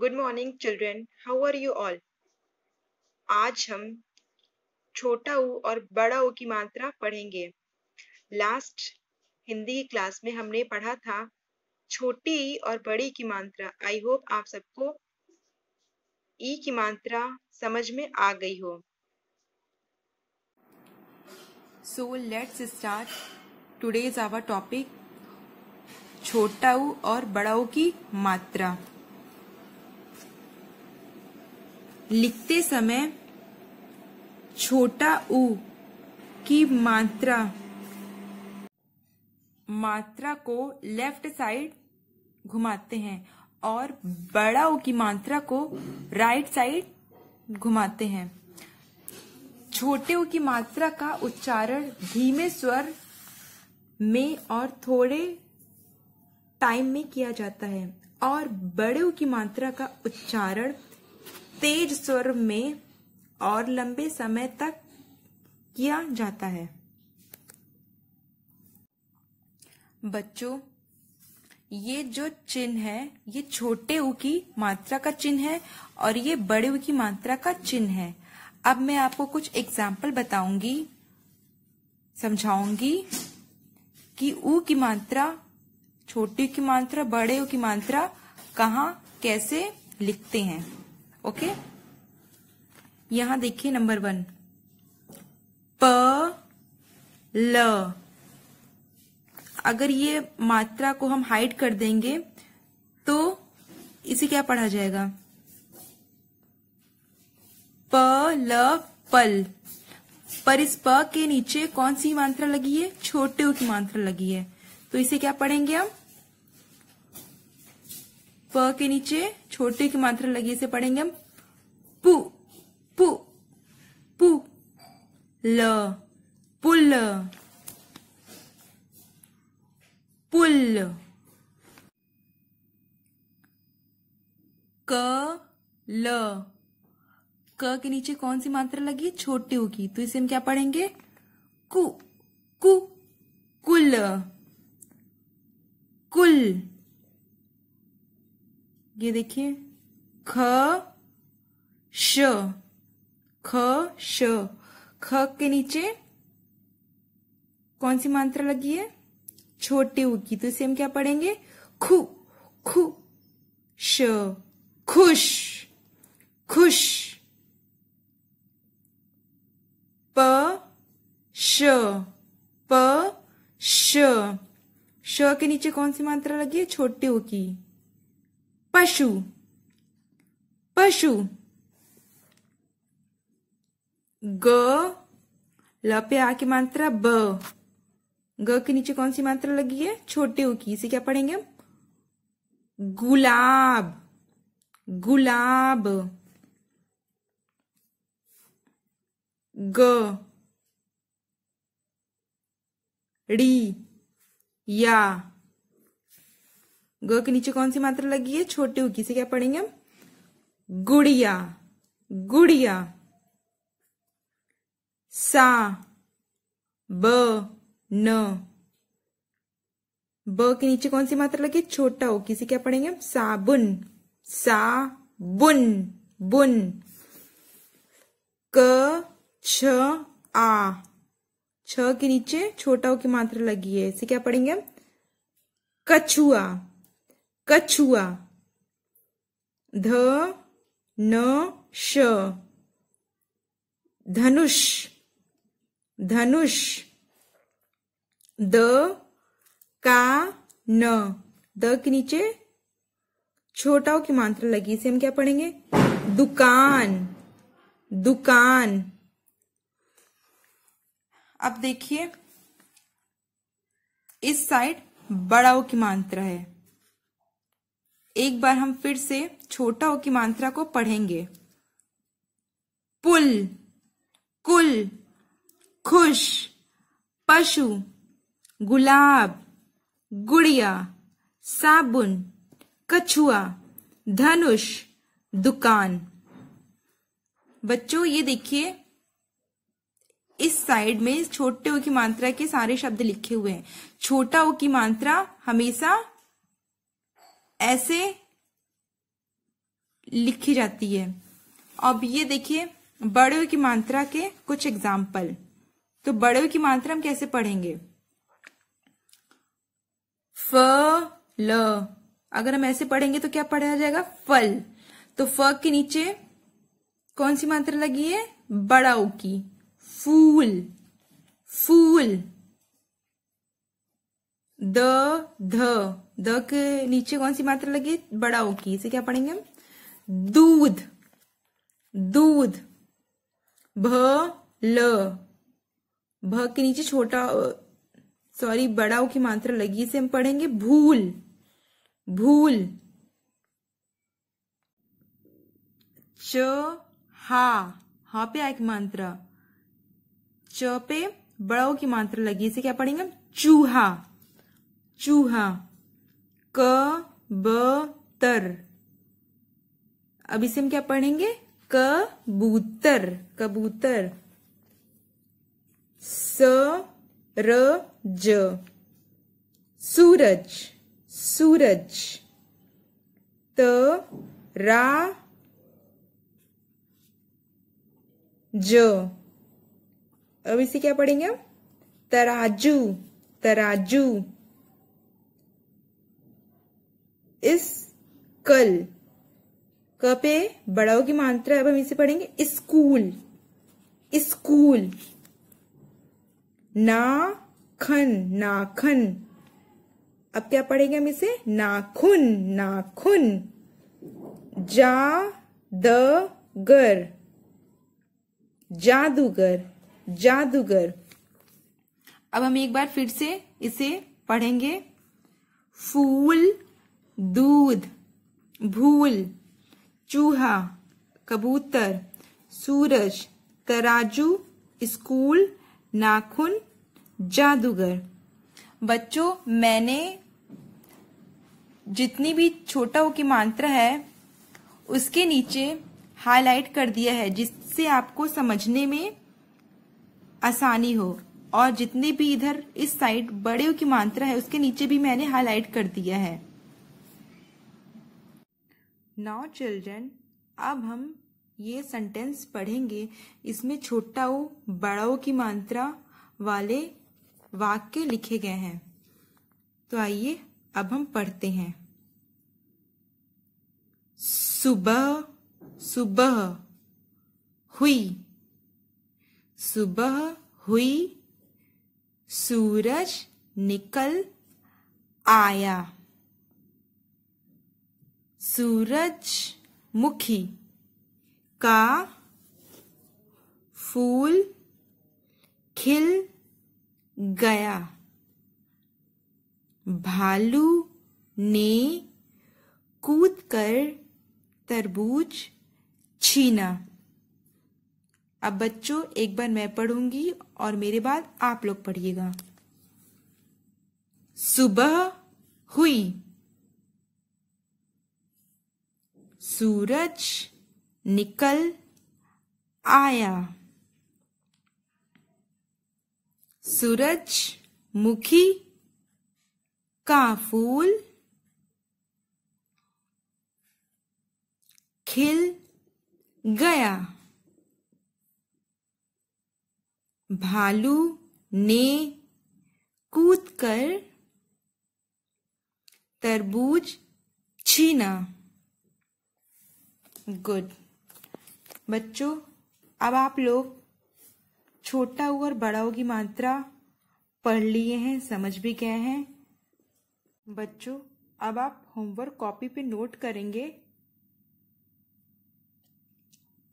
good morning children how are you all आज हम छोटा ऊ और बड़ा ऊ की मात्रा पढ़ेंगे लास्ट हिंदी की क्लास में हमने पढ़ा था छोटी और बड़ी की मात्रा आई होप आप सबको ई की मात्रा समझ में आ गई हो so let's start today's our topic छोटा ऊ और बड़ा ऊ की मात्रा लिखते समय छोटा उ की मात्रा मात्रा को लेफ्ट साइड घुमाते हैं और बड़ा उ की मात्रा को राइट साइड घुमाते हैं छोटे उ की मात्रा का उच्चारण धीमे स्वर में और थोड़े टाइम में किया जाता है और बड़े उ की मात्रा का उच्चारण तेज स्वर में और लंबे समय तक किया जाता है बच्चों ये जो चिन्ह है ये छोटे ऊ की मात्रा का चिन्ह है और ये बड़े ऊ की मात्रा का चिन्ह है अब मैं आपको कुछ एग्जाम्पल बताऊंगी समझाऊंगी कि ऊ की मात्रा छोटे की मात्रा बड़े ऊ की मात्रा कहा कैसे लिखते हैं ओके यहां देखिए नंबर वन प ल अगर ये मात्रा को हम हाइड कर देंगे तो इसे क्या पढ़ा जाएगा प ल पल पर इस प के नीचे कौन सी मात्रा लगी है छोटे उ की मात्रा लगी है तो इसे क्या पढ़ेंगे हम प के नीचे छोटे की मात्रा लगी इसे पढ़ेंगे हम पु पु पु ल पुल पुल क ल क के नीचे कौन सी मात्रा लगी है छोटे की तो इसे हम क्या पढ़ेंगे कु कु कुल कुल ये देखिए ख श ख श ख के नीचे कौन सी मात्रा लगी है छोटी ऊ की तो इसे हम क्या पढ़ेंगे खु खु श खुश खुश प श प श श के नीचे कौन सी मात्रा लगी है छोटी ऊ की पशु पशु ग ल पे आ की मात्रा ब ग के नीचे कौन सी मात्रा लगी है छोटे ऊ की इसे क्या पढ़ेंगे हम गुलाब गुलाब ग डी या ग के नीचे कौन सी मात्रा लगी है छोटे उ किसे क्या पढ़ेंगे हम गुड़िया गुड़िया सा ब न ब के नीचे कौन सी मात्रा लगी छोटा हो किसी क्या पढ़ेंगे हम साबुन बुन बुन क छ आ छ के नीचे छोटा हो की मात्रा लगी है इसे क्या पढ़ेंगे हम कछुआ कछुआ ध न श धनुष धनुष द का न द के नीचे छोटाओं की मात्रा लगी इसे हम क्या पढ़ेंगे दुकान दुकान अब देखिए इस साइड बड़ाओं की मात्रा है एक बार हम फिर से छोटा ओ की मात्रा को पढ़ेंगे पुल कुल खुश पशु गुलाब गुड़िया साबुन कछुआ धनुष दुकान बच्चों ये देखिए इस साइड में छोटे ओ की मात्रा के सारे शब्द लिखे हुए हैं छोटा ओ की मात्रा हमेशा ऐसे लिखी जाती है अब ये देखिए बड़े की मात्रा के कुछ एग्जाम्पल तो बड़े की मात्रा हम कैसे पढ़ेंगे फ ल अगर हम ऐसे पढ़ेंगे तो क्या पढ़ा जाएगा फल तो फ के नीचे कौन सी मात्रा लगी है बड़ाऊ की फूल फूल द ध द के नीचे कौन सी मात्रा लगी बड़ा की इसे क्या पढ़ेंगे हम दूध दूध भ ल भ के नीचे छोटा सॉरी बड़ाओ की मात्रा लगी इसे हम पढ़ेंगे भूल भूल च हा हा पे एक मात्रा च पे बड़ाओ की मात्रा लगी इसे क्या पढ़ेंगे हम चूहा चूहा क ब तर अब इसे हम क्या पढ़ेंगे कबूतर कबूतर स र ज सूरज सूरज त रा ज अब इसे क्या पढ़ेंगे हम तराजू तराजू इस कल क पे बड़ाओं की मात्रा अब हम इसे पढ़ेंगे स्कूल स्कूल नाखन नाखन अब क्या पढ़ेंगे हम इसे नाखुन नाखुन जा गर जादूगर जादूगर अब हम एक बार फिर से इसे पढ़ेंगे फूल दूध भूल चूहा कबूतर सूरज तराजू स्कूल नाखून जादूगर बच्चों मैंने जितनी भी छोटा की मात्रा है उसके नीचे हाईलाइट कर दिया है जिससे आपको समझने में आसानी हो और जितने भी इधर इस साइड बड़े की मात्रा है उसके नीचे भी मैंने हाईलाइट कर दिया है नाउ चिल्ड्रन अब हम ये सेंटेंस पढ़ेंगे इसमें छोटा ओ बड़ा ओ की मात्रा वाले वाक्य लिखे गए हैं तो आइए अब हम पढ़ते हैं सुबह सुबह हुई सुबह हुई सूरज निकल आया सूरज मुखी का फूल खिल गया भालू ने कूद कर तरबूज छीना अब बच्चों एक बार मैं पढ़ूंगी और मेरे बाद आप लोग पढ़िएगा सुबह हुई सूरज निकल आया सूरज मुखी का फूल खिल गया भालू ने कूदकर तरबूज छीना गुड बच्चों अब आप लोग छोटा ऊ और बड़ा ऊ की मात्रा पढ़ लिए हैं समझ भी गए हैं बच्चों अब आप होमवर्क कॉपी पे नोट करेंगे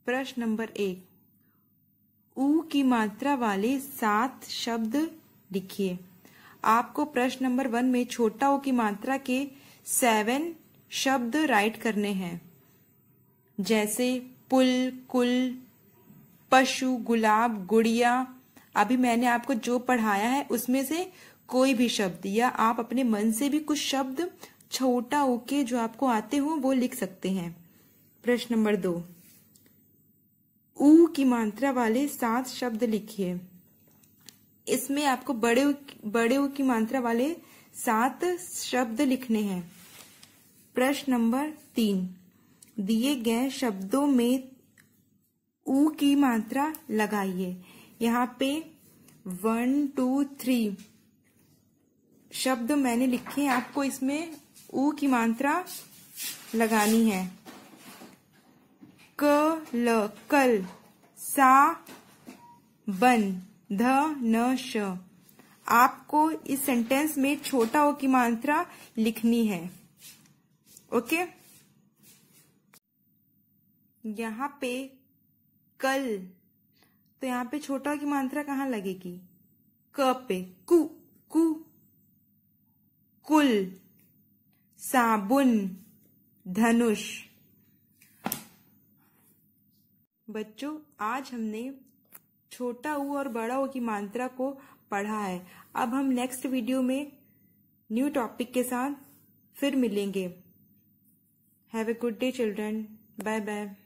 प्रश्न नंबर एक ऊ की मात्रा वाले सात शब्द लिखिए आपको प्रश्न नंबर वन में छोटा ओ की मात्रा के सेवन शब्द राइट करने हैं जैसे पुल कुल पशु गुलाब गुड़िया अभी मैंने आपको जो पढ़ाया है उसमें से कोई भी शब्द या आप अपने मन से भी कुछ शब्द छोटा ओके जो आपको आते हो वो लिख सकते हैं प्रश्न नंबर दो ऊ की मात्रा वाले सात शब्द लिखिए इसमें आपको बड़े बड़े ऊ की मात्रा वाले सात शब्द लिखने हैं प्रश्न नंबर तीन दिए गए शब्दों में ऊ की मात्रा लगाइए यहाँ पे वन टू थ्री शब्द मैंने लिखे आपको इसमें ऊ की मात्रा लगानी है क ल कल सा बन ध न श आपको इस सेंटेंस में छोटा ओ की मात्रा लिखनी है ओके यहाँ पे कल तो यहाँ पे छोटा की मात्रा कहाँ लगेगी क पे कु कु कुल साबुन धनुष बच्चों आज हमने छोटा ऊ और बड़ा ऊ की मात्रा को पढ़ा है अब हम नेक्स्ट वीडियो में न्यू टॉपिक के साथ फिर मिलेंगे have a good day children bye bye